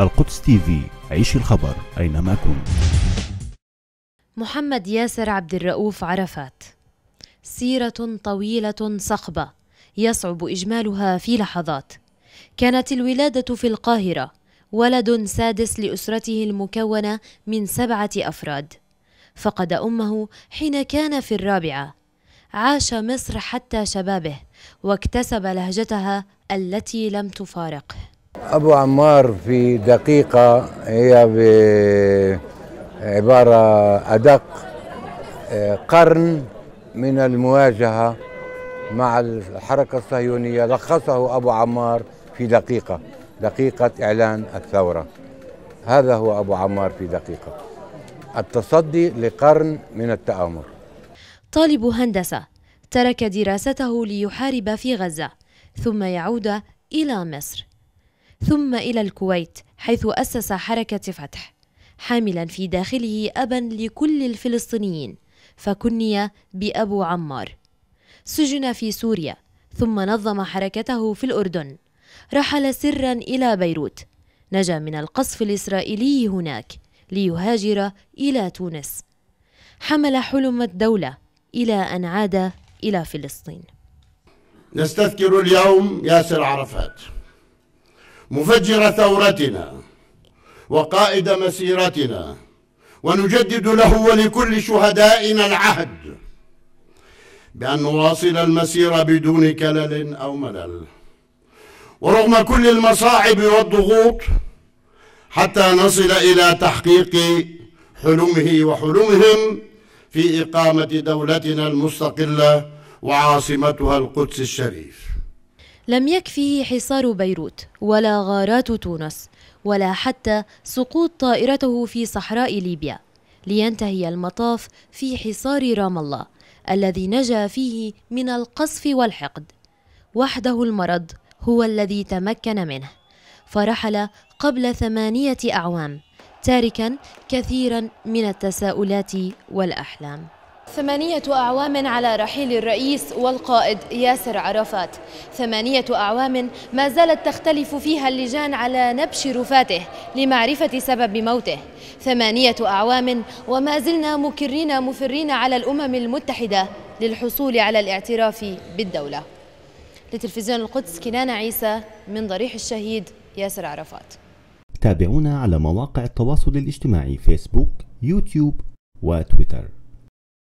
القدس تي في عيش الخبر أينما كنت محمد ياسر عبد الرؤوف عرفات سيرة طويلة صخبة يصعب إجمالها في لحظات كانت الولادة في القاهرة ولد سادس لأسرته المكونة من سبعة أفراد فقد أمه حين كان في الرابعة عاش مصر حتى شبابه واكتسب لهجتها التي لم تفارقه أبو عمار في دقيقة هي عبارة أدق آه، قرن من المواجهة مع الحركة الصهيونية لخصه أبو عمار في دقيقة دقيقة إعلان الثورة هذا هو أبو عمار في دقيقة التصدي لقرن من التآمر طالب هندسة ترك دراسته ليحارب في غزة ثم يعود إلى مصر ثم إلى الكويت حيث أسس حركة فتح حاملا في داخله أبا لكل الفلسطينيين فكني بأبو عمار سجن في سوريا ثم نظم حركته في الأردن رحل سرا إلى بيروت نجا من القصف الإسرائيلي هناك ليهاجر إلى تونس حمل حلم الدولة إلى أن عاد إلى فلسطين نستذكر اليوم ياسر عرفات مفجر ثورتنا وقائد مسيرتنا ونجدد له ولكل شهدائنا العهد بأن نواصل المسير بدون كلل أو ملل ورغم كل المصاعب والضغوط حتى نصل إلى تحقيق حلمه وحلمهم في إقامة دولتنا المستقلة وعاصمتها القدس الشريف لم يكفه حصار بيروت ولا غارات تونس ولا حتى سقوط طائرته في صحراء ليبيا لينتهي المطاف في حصار رام الله الذي نجا فيه من القصف والحقد وحده المرض هو الذي تمكن منه فرحل قبل ثمانية أعوام تاركا كثيرا من التساؤلات والأحلام ثمانية أعوام على رحيل الرئيس والقائد ياسر عرفات ثمانية أعوام ما زالت تختلف فيها اللجان على نبش رفاته لمعرفة سبب موته ثمانية أعوام وما زلنا مكرين مفرين على الأمم المتحدة للحصول على الاعتراف بالدولة لتلفزيون القدس كنانة عيسى من ضريح الشهيد ياسر عرفات تابعونا على مواقع التواصل الاجتماعي فيسبوك يوتيوب وتويتر